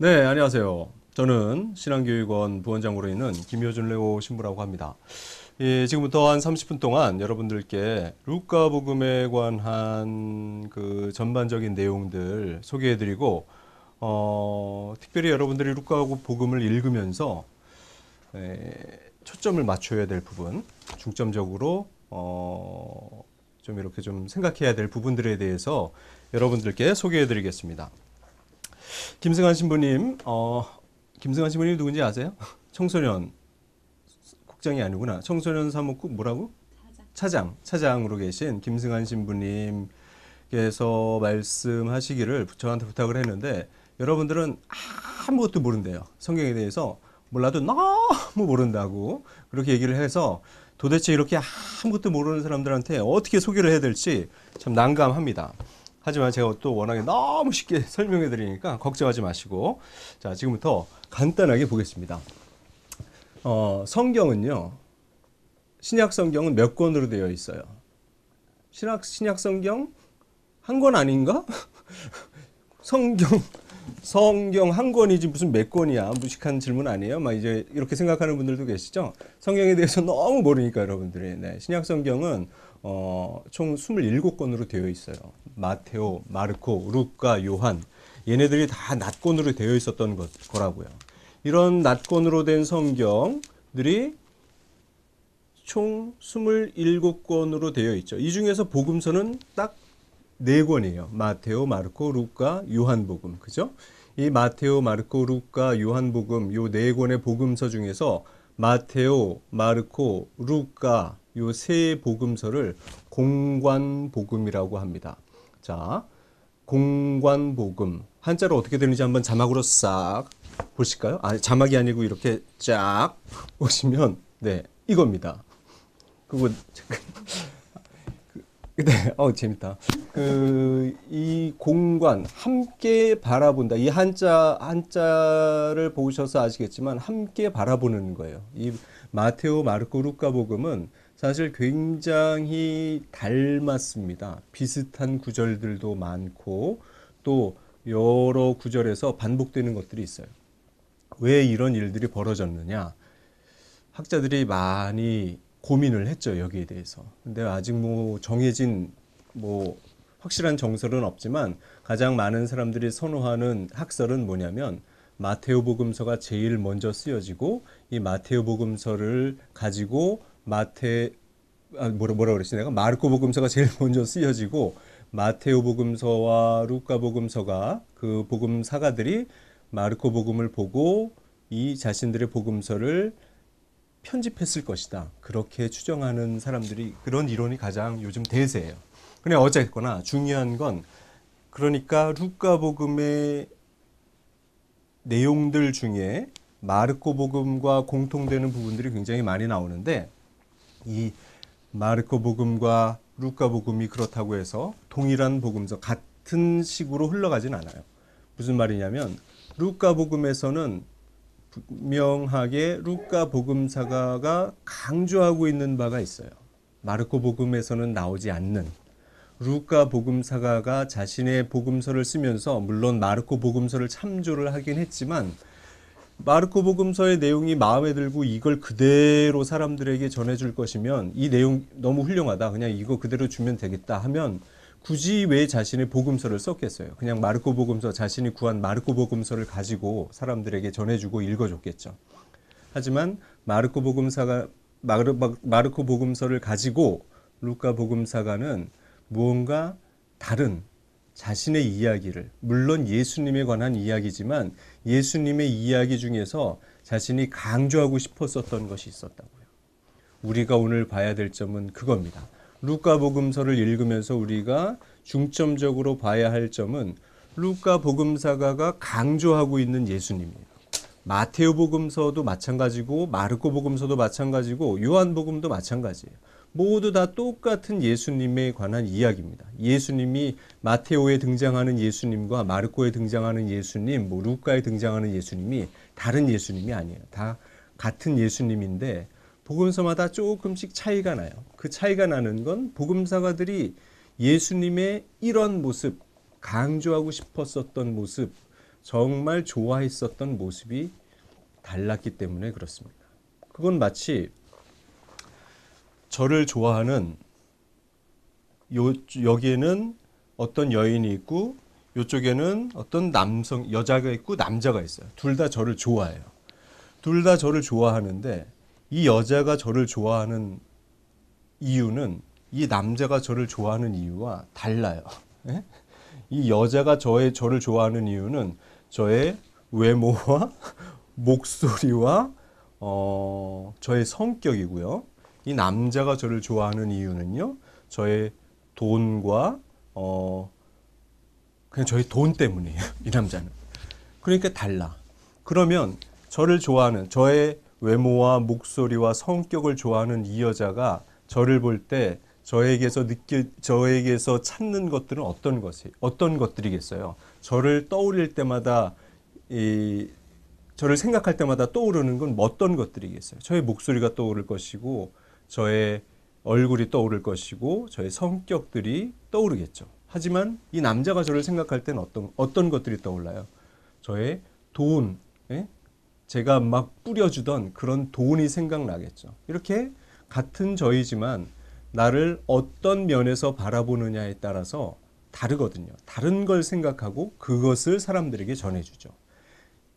네, 안녕하세요. 저는 신한교육원 부원장으로 있는 김효준 레오 신부라고 합니다. 예, 지금부터 한 30분 동안 여러분들께 루카 복음에 관한 그 전반적인 내용들 소개해드리고, 어, 특별히 여러분들이 루카 복음을 읽으면서 에, 예, 초점을 맞춰야 될 부분, 중점적으로 어, 좀 이렇게 좀 생각해야 될 부분들에 대해서 여러분들께 소개해드리겠습니다. 김승환 신부님, 어, 김승환 신부님 누군지 아세요? 청소년 국장이 아니구나. 청소년 사무국 뭐라고? 차장, 차장으로 계신 김승환 신부님께서 말씀하시기를 부처한테 부탁을 했는데 여러분들은 아무것도 모른대요. 성경에 대해서 몰라도 너무 모른다고 그렇게 얘기를 해서 도대체 이렇게 아무것도 모르는 사람들한테 어떻게 소개를 해야 될지 참 난감합니다. 하지만 제가 또 워낙에 너무 쉽게 설명해 드리니까 걱정하지 마시고 자 지금부터 간단하게 보겠습니다. 어, 성경은요. 신약 성경은 몇 권으로 되어 있어요? 신약 신약 성경 한 권 아닌가? 성경 성경 한 권이지 무슨 몇 권이야 무식한 질문 아니에요 막 이제 이렇게 생각하는 분들도 계시죠 성경에 대해서 너무 모르니까 여러분들이 네, 신약 성경은 어, 총 27권으로 되어 있어요. 마테오, 마르코, 루카, 요한 얘네들이 다 낫권으로 되어 있었던 것, 거라고요. 이런 낫권으로 된 성경들이 총 27권으로 되어 있죠. 이 중에서 복음서는 딱 4권이에요. 마테오, 마르코, 루카, 요한복음. 그죠? 이 마테오, 마르코, 루카, 요한복음 요 4권의 복음서 중에서 마테오, 마르코, 루카, 이세 복음서를 공관복음이라고 합니다. 자, 공관복음. 한자로 어떻게 되는지 한번 자막으로 싹 보실까요? 아, 자막이 아니고 이렇게 쫙 보시면 네, 이겁니다. 그거 그, 네, 어 재밌다. 그 이 공간 함께 바라본다. 이 한자 한자를 보셔서 아시겠지만 함께 바라보는 거예요. 이 마테오, 마르코, 루카 복음은 사실 굉장히 닮았습니다. 비슷한 구절들도 많고 또 여러 구절에서 반복되는 것들이 있어요. 왜 이런 일들이 벌어졌느냐? 학자들이 많이 고민을 했죠 여기에 대해서. 근데 아직 뭐 정해진 뭐 확실한 정설은 없지만 가장 많은 사람들이 선호하는 학설은 뭐냐면 마테오복음서가 제일 먼저 쓰여지고 이 마테오복음서를 가지고 마태 아, 뭐라 뭐라 그랬지 내가 마르코 복음서가 제일 먼저 쓰여지고 마테오 복음서와 루카 복음서가 그 복음사가들이 마르코 복음을 보고 이 자신들의 복음서를 편집했을 것이다. 그렇게 추정하는 사람들이 그런 이론이 가장 요즘 대세예요. 근데 어쨌거나 중요한 건 그러니까 루카 복음의 내용들 중에 마르코 복음과 공통되는 부분들이 굉장히 많이 나오는데 이 마르코 복음과 루카 복음이 그렇다고 해서 동일한 복음서 같은 식으로 흘러가진 않아요. 무슨 말이냐면 루카 복음에서는 분명하게 루카 복음사가가 강조하고 있는 바가 있어요. 마르코 복음에서는 나오지 않는 루카 복음사가가 자신의 복음서를 쓰면서 물론 마르코 복음서를 참조를 하긴 했지만 마르코 복음서의 내용이 마음에 들고 이걸 그대로 사람들에게 전해줄 것이면 이 내용 너무 훌륭하다. 그냥 이거 그대로 주면 되겠다 하면 굳이 왜 자신의 복음서를 썼겠어요? 그냥 마르코 복음서 자신이 구한 마르코 복음서를 가지고 사람들에게 전해주고 읽어줬겠죠. 하지만 마르코 복음사가 마르, 마르코 복음서를 가지고 루카 복음사가는 무언가 다른 자신의 이야기를 물론 예수님에 관한 이야기지만 예수님의 이야기 중에서 자신이 강조하고 싶었었던 것이 있었다고요. 우리가 오늘 봐야 될 점은 그겁니다. 루카복음서를 읽으면서 우리가 중점적으로 봐야 할 점은 루카복음사가가 강조하고 있는 예수님이에요. 마테오복음서도 마찬가지고 마르코복음서도 마찬가지고 요한복음도 마찬가지예요. 모두 다 똑같은 예수님에 관한 이야기입니다. 예수님이 마테오에 등장하는 예수님과 마르코에 등장하는 예수님, 뭐 루카에 등장하는 예수님이 다른 예수님이 아니에요. 다 같은 예수님인데 복음서마다 조금씩 차이가 나요. 그 차이가 나는 건 복음사가들이 예수님의 이런 모습, 강조하고 싶었었던 모습, 정말 좋아했었던 모습이 달랐기 때문에 그렇습니다. 그건 마치 저를 좋아하는 요 여기에는 어떤 여인이 있고 요쪽에는 어떤 남성 여자가 있고 남자가 있어요. 둘 다 저를 좋아해요. 둘 다 저를 좋아하는데 이 여자가 저를 좋아하는 이유는 이 남자가 저를 좋아하는 이유와 달라요. 예? 이 여자가 저의 저를 좋아하는 이유는 저의 외모와 목소리와 어, 저의 성격이고요. 이 남자가 저를 좋아하는 이유는요. 저의 돈과 어 그냥 저희 돈 때문이에요. 이 남자는. 그러니까 달라. 그러면 저를 좋아하는 저의 외모와 목소리와 성격을 좋아하는 이 여자가 저를 볼 때 저에게서 느낄 저에게서 찾는 것들은 어떤 것이 어떤 것들이겠어요. 저를 떠올릴 때마다 이 저를 생각할 때마다 떠오르는 건 어떤 것들이겠어요. 저의 목소리가 떠오를 것이고 저의 얼굴이 떠오를 것이고 저의 성격들이 떠오르겠죠. 하지만 이 남자가 저를 생각할 때는 어떤 어떤 것들이 떠올라요? 저의 돈, 예? 제가 막 뿌려주던 그런 돈이 생각나겠죠. 이렇게 같은 저이지만 나를 어떤 면에서 바라보느냐에 따라서 다르거든요. 다른 걸 생각하고 그것을 사람들에게 전해주죠.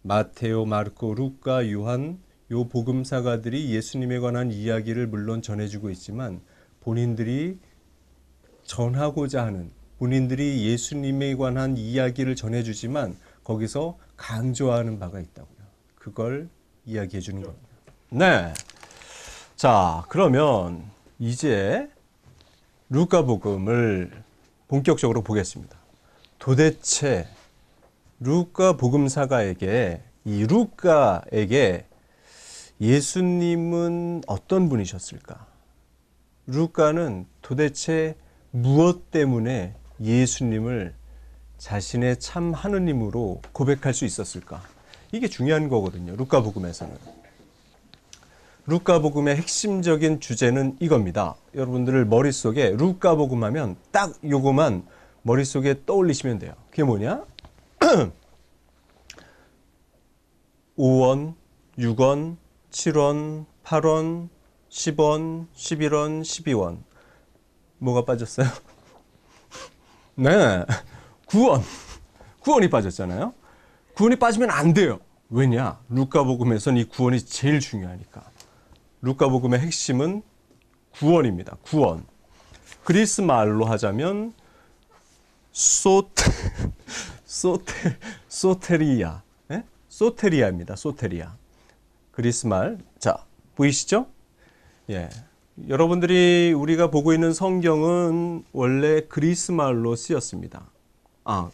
마테오, 마르코, 루카, 요한, 요 복음사가들이 예수님에 관한 이야기를 물론 전해주고 있지만 본인들이 전하고자 하는 본인들이 예수님에 관한 이야기를 전해주지만 거기서 강조하는 바가 있다고요. 그걸 이야기해 주는 겁니다. 네. 자, 그러면 이제 루카복음을 본격적으로 보겠습니다. 도대체 루카 복음사가에게 이 루카에게 예수님은 어떤 분이셨을까? 루카는 도대체 무엇 때문에 예수님을 자신의 참 하느님으로 고백할 수 있었을까? 이게 중요한 거거든요. 루카복음에서는. 루카복음의 핵심적인 주제는 이겁니다. 여러분들을 머릿속에 루카복음 하면 딱 요거만 머릿속에 떠올리시면 돼요. 그게 뭐냐? 5원, 6원, 7원, 8원, 10원, 11원, 12원. 뭐가 빠졌어요? 네. 9원. 9원이 빠졌잖아요. 9원이 빠지면 안 돼요. 왜냐? 루카복음에서는 이 9원이 제일 중요하니까. 루카복음의 핵심은 9원입니다. 9원. 그리스 말로 하자면 소테 소테 소테리아. 네? 소테리아입니다. 소테리아. 그리스말. 자, 보이시죠? 예. 여러분들이 우리가 보고 있는 성경은 원래 그리스말로 쓰였습니다. 아,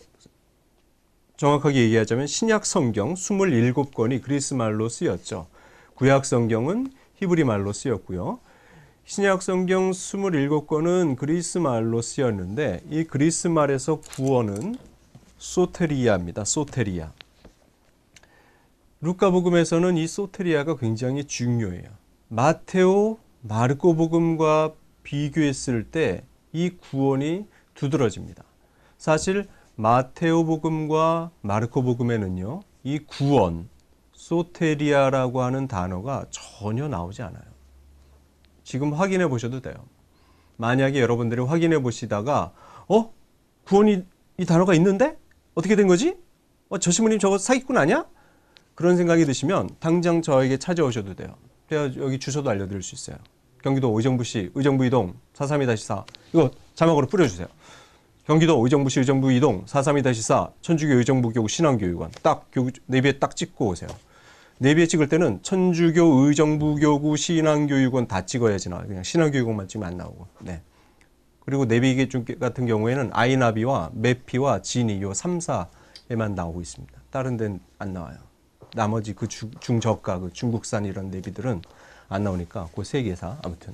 정확하게 얘기하자면 신약 성경 27권이 그리스말로 쓰였죠. 구약 성경은 히브리말로 쓰였고요. 신약 성경 27권은 그리스말로 쓰였는데 이 그리스말에서 구원은 소테리아입니다. 소테리아. 루카복음에서는 이 소테리아가 굉장히 중요해요. 마테오, 마르코복음과 비교했을 때 이 구원이 두드러집니다. 사실 마테오복음과 마르코복음에는요. 이 구원, 소테리아라고 하는 단어가 전혀 나오지 않아요. 지금 확인해 보셔도 돼요. 만약에 여러분들이 확인해 보시다가 어? 구원이 이 단어가 있는데? 어떻게 된 거지? 어, 저 신부님 저거 사기꾼 아니야? 그런 생각이 드시면 당장 저에게 찾아오셔도 돼요. 제가 여기 주소도 알려드릴 수 있어요. 경기도 의정부시 의정부 이동 432-4 이거 자막으로 뿌려주세요. 경기도 의정부시 의정부 이동 432-4 천주교 의정부교구 신앙교육원 딱 교구, 내비에 네 딱 찍고 오세요. 내비에 네 찍을 때는 천주교 의정부교구 신앙교육원 다 찍어야 지나 그냥 신앙교육원만 찍으면 안 나오고 네. 그리고 내비게 네 같은 경우에는 아이나비와 매피와 지니 요 3, 4에만 나오고 있습니다. 다른 데는 안 나와요. 나머지 그 주, 중저가 그 중국산 이런 내비들은 안 나오니까 그 세 개사 아무튼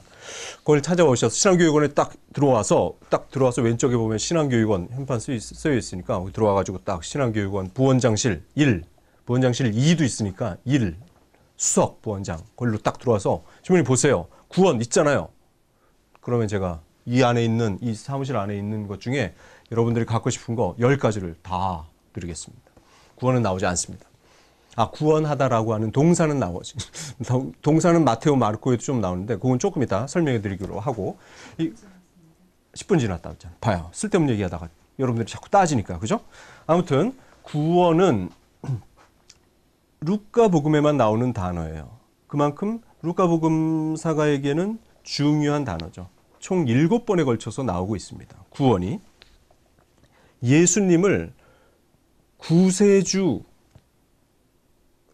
그걸 찾아오셔서 신한교육원에 딱 들어와서 딱 들어와서 왼쪽에 보면 신한교육원 현판 쓰여 있으니까 거기 들어와 가지고 딱 신한교육원 부원장실 1 부원장실 2도 있으니까 1 수석 부원장 걸로 딱 들어와서 주민이 보세요 구원 있잖아요 그러면 제가 이 안에 있는 이 사무실 안에 있는 것 중에 여러분들이 갖고 싶은 거 열가지를다 드리겠습니다 구원은 나오지 않습니다 아, 구원하다라고 하는 동사는 나오지. 동사는 마테오 마르코에도 좀 나오는데 그건 조금 이따 설명해 드리기로 하고 이 10분 지났다 했잖아 봐요. 쓸데없는 얘기하다가 여러분들이 자꾸 따지니까. 그죠? 아무튼 구원은 루카 복음에만 나오는 단어예요. 그만큼 루카 복음사가에게는 중요한 단어죠. 총 7번에 걸쳐서 나오고 있습니다. 구원이 예수님을 구세주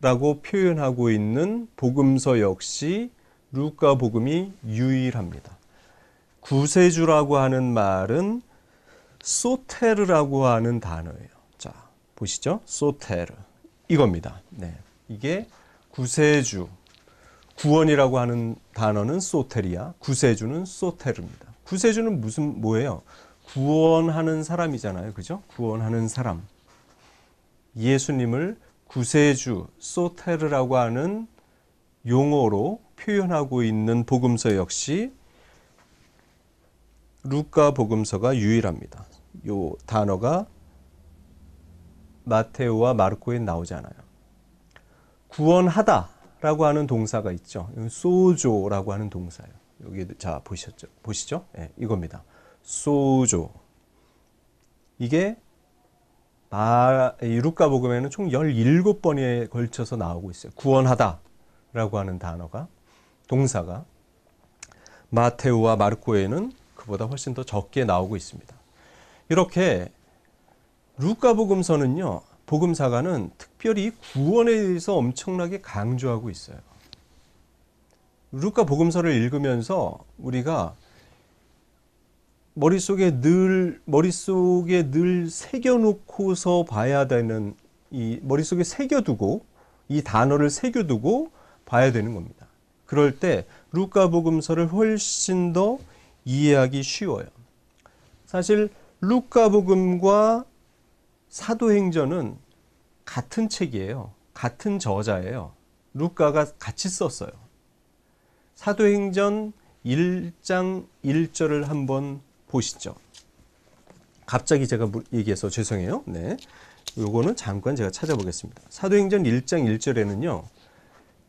라고 표현하고 있는 복음서 역시 루카 복음이 유일합니다. 구세주라고 하는 말은 소테르라고 하는 단어예요. 자, 보시죠. 소테르. 이겁니다. 네. 이게 구세주. 구원이라고 하는 단어는 소테리아, 구세주는 소테르입니다. 구세주는 무슨 뭐예요? 구원하는 사람이잖아요. 그죠? 구원하는 사람. 예수님을 구세주 소테르라고 하는 용어로 표현하고 있는 복음서 역시 루카 복음서가 유일합니다. 요 단어가 마테오와 마르코에 나오지 아요 구원하다라고 하는 동사가 있죠. 소조라고 하는 동사예요. 여기 자 보셨죠? 보시죠? 네, 이겁니다. 소조. 이게 루카 복음에는 총 17번에 걸쳐서 나오고 있어요. 구원하다라고 하는 단어가 동사가 마테우와 마르코에는 그보다 훨씬 더 적게 나오고 있습니다. 이렇게 루카 복음서는요. 복음사가는 특별히 구원에 대해서 엄청나게 강조하고 있어요. 루카 복음서를 읽으면서 우리가 머릿속에 늘 머릿속에 늘 새겨놓고서 봐야 되는 이 머릿속에 새겨두고 이 단어를 새겨두고 봐야 되는 겁니다. 그럴 때 루카복음서를 훨씬 더 이해하기 쉬워요. 사실 루카복음과 사도행전은 같은 책이에요. 같은 저자예요. 루카가 같이 썼어요. 사도행전 1장 1절을 한번 보시죠. 갑자기 제가 얘기해서 죄송해요. 네. 요거는 잠깐 제가 찾아보겠습니다. 사도행전 1장 1절에는요.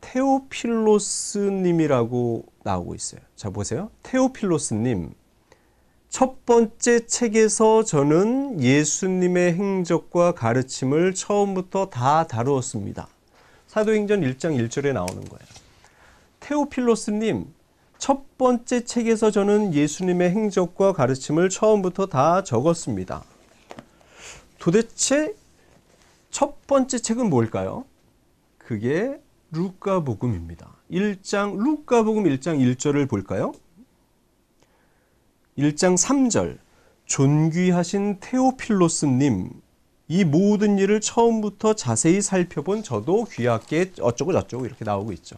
테오필로스 님이라고 나오고 있어요. 자 보세요. 테오필로스 님. 첫 번째 책에서 저는 예수님의 행적과 가르침을 처음부터 다 다루었습니다. 사도행전 1장 1절에 나오는 거예요. 테오필로스 님, 첫 번째 책에서 저는 예수님의 행적과 가르침을 처음부터 다 적었습니다. 도대체 첫 번째 책은 뭘까요? 그게 루카복음입니다. 1장 루카복음 1장 1절을 볼까요? 1장 3절 존귀하신 테오필로스 님이 모든 일을 처음부터 자세히 살펴본 저도 귀하게 어쩌고 저쩌고 이렇게 나오고 있죠.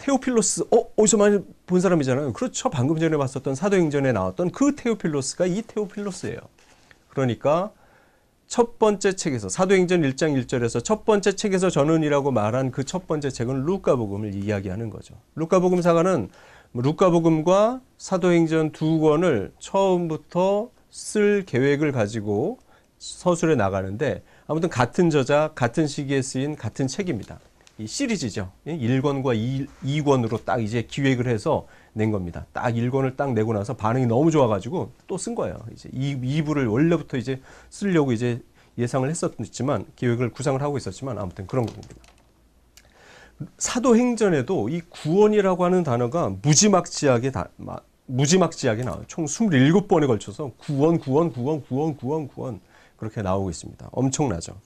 테오필로스 어 어디서 많이 본 사람이잖아요. 그렇죠. 방금 전에 봤었던 사도행전에 나왔던 그 테오필로스가 이 테오필로스예요. 그러니까 첫 번째 책에서 사도행전 1장 1절에서 첫 번째 책에서 전언이라고 말한 그 첫 번째 책은 루카복음을 이야기하는 거죠. 루카복음 사가는 루카복음과 사도행전 두 권을 처음부터 쓸 계획을 가지고 서술해 나가는데 아무튼 같은 저자, 같은 시기에 쓰인 같은 책입니다. 이 시리즈죠. 1권과 2, 2권으로 딱 이제 기획을 해서 낸 겁니다. 딱 1권을 딱 내고 나서 반응이 너무 좋아가지고 또 쓴 거예요. 이제 2, 2부를 원래부터 이제 쓰려고 이제 예상을 했었지만 기획을 구상을 하고 있었지만 아무튼 그런 겁니다. 사도행전에도 이 구원이라고 하는 단어가 무지막지하게 다, 무지막지하게 나와요. 총 27번에 걸쳐서 구원, 구원, 구원, 구원, 구원, 구원 그렇게 나오고 있습니다. 엄청나죠.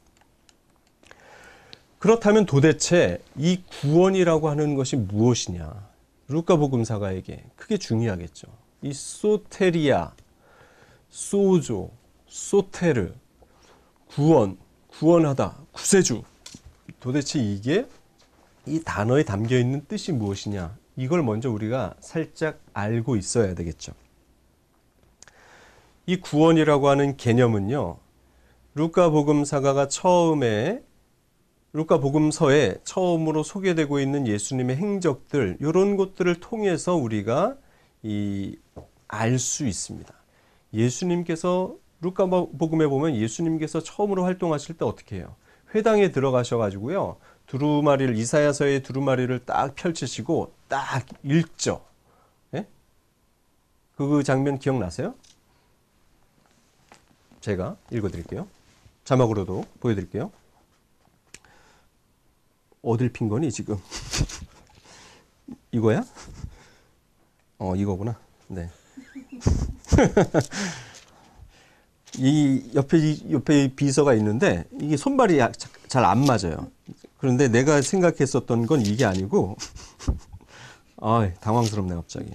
그렇다면 도대체 이 구원이라고 하는 것이 무엇이냐? 루카복음사가에게 크게 중요하겠죠. 이 소테리아, 소조, 소테르, 구원, 구원하다, 구세주. 도대체 이게 이 단어에 담겨 있는 뜻이 무엇이냐? 이걸 먼저 우리가 살짝 알고 있어야 되겠죠. 이 구원이라고 하는 개념은요. 루카복음사가가 처음에 루카 복음서에 처음으로 소개되고 있는 예수님의 행적들 이런 것들을 통해서 우리가 알 수 있습니다. 예수님께서 루카 복음에 보면 예수님께서 처음으로 활동하실 때 어떻게 해요? 회당에 들어가셔 가지고요. 두루마리를 이사야서의 두루마리를 딱 펼치시고 딱 읽죠. 예? 그, 그 장면 기억나세요? 제가 읽어드릴게요. 자막으로도 보여드릴게요. 어딜 핀 거니 지금? 이거야? 어 이거구나. 네. 이 옆에 옆에 비서가 있는데 이게 손발이 잘 안 맞아요. 그런데 내가 생각했었던 건 이게 아니고 아, 당황스럽네 갑자기.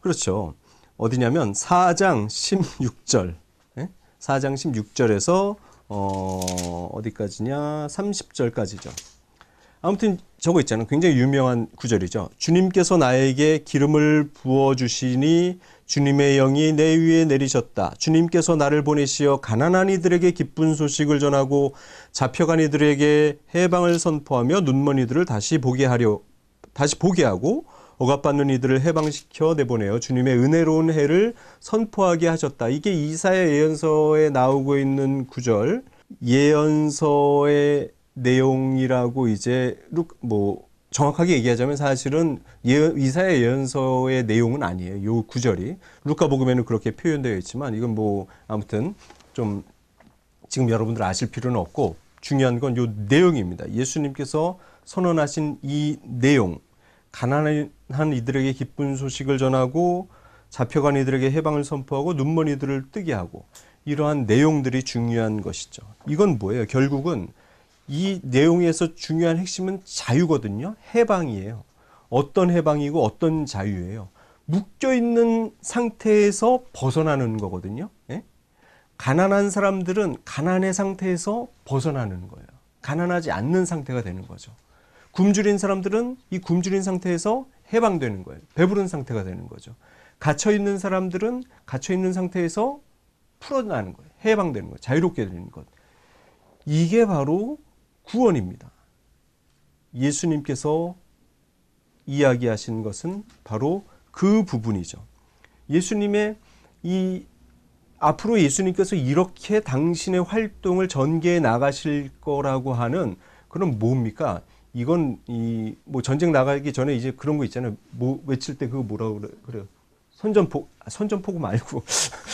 그렇죠. 어디냐면 4장 16절. 예? 4장 16절에서 어, 어디까지냐? 30절까지죠. 아무튼 저거 있잖아요. 굉장히 유명한 구절이죠. 주님께서 나에게 기름을 부어 주시니 주님의 영이 내 위에 내리셨다. 주님께서 나를 보내시어 가난한 이들에게 기쁜 소식을 전하고 잡혀간 이들에게 해방을 선포하며 눈먼 이들을 다시 보게 하려 다시 보게 하고 억압받는 이들을 해방시켜 내보내어 주님의 은혜로운 해를 선포하게 하셨다. 이게 이사야 예언서에 나오고 있는 구절 예언서에 내용이라고 이제 뭐 정확하게 얘기하자면 사실은 예, 이사의 예언서의 내용은 아니에요. 요 구절이 루카복음에는 그렇게 표현되어 있지만 이건 뭐 아무튼 좀 지금 여러분들 아실 필요는 없고 중요한 건 요 내용입니다. 예수님께서 선언하신 이 내용 가난한 이들에게 기쁜 소식을 전하고 잡혀간 이들에게 해방을 선포하고 눈먼 이들을 뜨게 하고 이러한 내용들이 중요한 것이죠. 이건 뭐예요? 결국은 이 내용에서 중요한 핵심은 자유거든요. 해방이에요. 어떤 해방이고 어떤 자유예요. 묶여있는 상태에서 벗어나는 거거든요. 예? 가난한 사람들은 가난의 상태에서 벗어나는 거예요. 가난하지 않는 상태가 되는 거죠. 굶주린 사람들은 이 굶주린 상태에서 해방되는 거예요. 배부른 상태가 되는 거죠. 갇혀있는 사람들은 갇혀있는 상태에서 풀어나는 거예요. 해방되는 거예요. 자유롭게 되는 것. 이게 바로 구원입니다. 예수님께서 이야기하신 것은 바로 그 부분이죠. 예수님의 이 앞으로 예수님께서 이렇게 당신의 활동을 전개해 나가실 거라고 하는 그런 뭡니까? 이건 이 뭐 전쟁 나가기 전에 이제 그런 거 있잖아요. 뭐 외칠 때 그거 뭐라고 그래, 그래요? 선전포 아, 선전포고 말고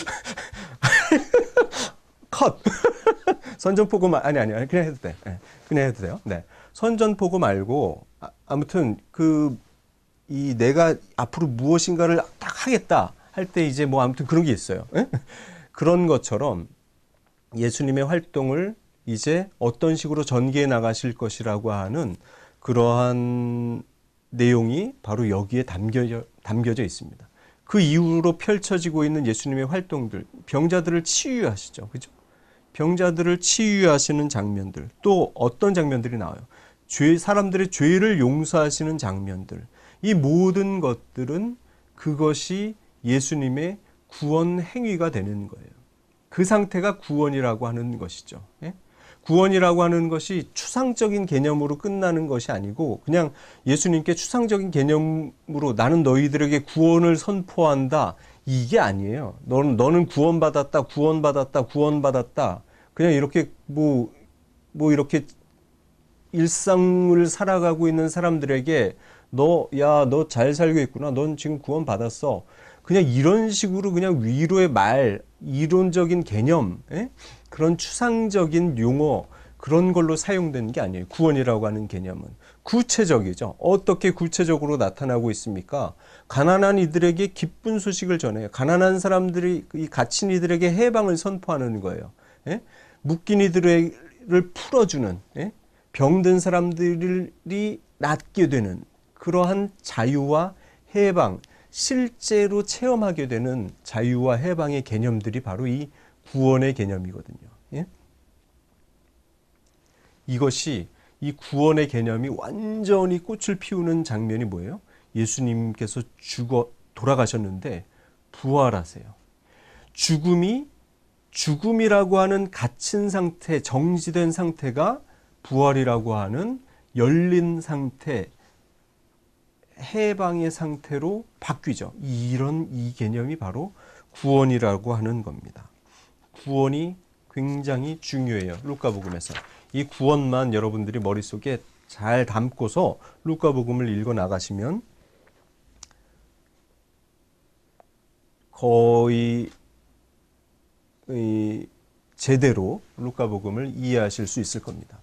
컷 선전포고 말 아니 아니 아니 그냥 해도 돼. 네. 그냥 해도 돼요. 네. 선전포고 말고 아, 아무튼 그 이 내가 앞으로 무엇인가를 딱 하겠다 할 때 이제 뭐 아무튼 그런 게 있어요. 예? 그런 것처럼 예수님의 활동을 이제 어떤 식으로 전개해 나가실 것이라고 하는 그러한 내용이 바로 여기에 담겨져, 담겨져 있습니다. 그 이후로 펼쳐지고 있는 예수님의 활동들, 병자들을 치유하시죠. 그죠? 병자들을 치유하시는 장면들 또 어떤 장면들이 나와요. 죄 사람들의 죄를 용서하시는 장면들 이 모든 것들은 그것이 예수님의 구원 행위가 되는 거예요. 그 상태가 구원이라고 하는 것이죠. 예? 구원이라고 하는 것이 추상적인 개념으로 끝나는 것이 아니고 그냥 예수님께 추상적인 개념으로 나는 너희들에게 구원을 선포한다. 이게 아니에요. 너는, 너는 구원받았다, 구원받았다, 구원받았다. 그냥 이렇게 뭐뭐 뭐 이렇게 일상을 살아가고 있는 사람들에게 너, 야, 너 잘 살고 있구나. 넌 지금 구원 받았어. 그냥 이런 식으로 그냥 위로의 말, 이론적인 개념, 에? 예? 그런 추상적인 용어, 그런 걸로 사용되는 게 아니에요. 구원이라고 하는 개념은. 구체적이죠. 어떻게 구체적으로 나타나고 있습니까? 가난한 이들에게 기쁜 소식을 전해요. 가난한 사람들이, 이 갇힌 이들에게 해방을 선포하는 거예요. 에? 예? 묶인 이들을 풀어주는 예? 병든 사람들이 낫게 되는 그러한 자유와 해방 실제로 체험하게 되는 자유와 해방의 개념들이 바로 이 구원의 개념이거든요. 예? 이것이 이 구원의 개념이 완전히 꽃을 피우는 장면이 뭐예요? 예수님께서 죽어 돌아가셨는데 부활하세요. 죽음이 죽음이라고 하는 갇힌 상태, 정지된 상태가 부활이라고 하는 열린 상태, 해방의 상태로 바뀌죠. 이런 이 개념이 바로 구원이라고 하는 겁니다. 구원이 굉장히 중요해요. 루카복음에서 이 구원만 여러분들이 머릿속에 잘 담고서 루카복음을 읽어 나가시면 거의 이 제대로 루카복음을 이해하실 수 있을 겁니다.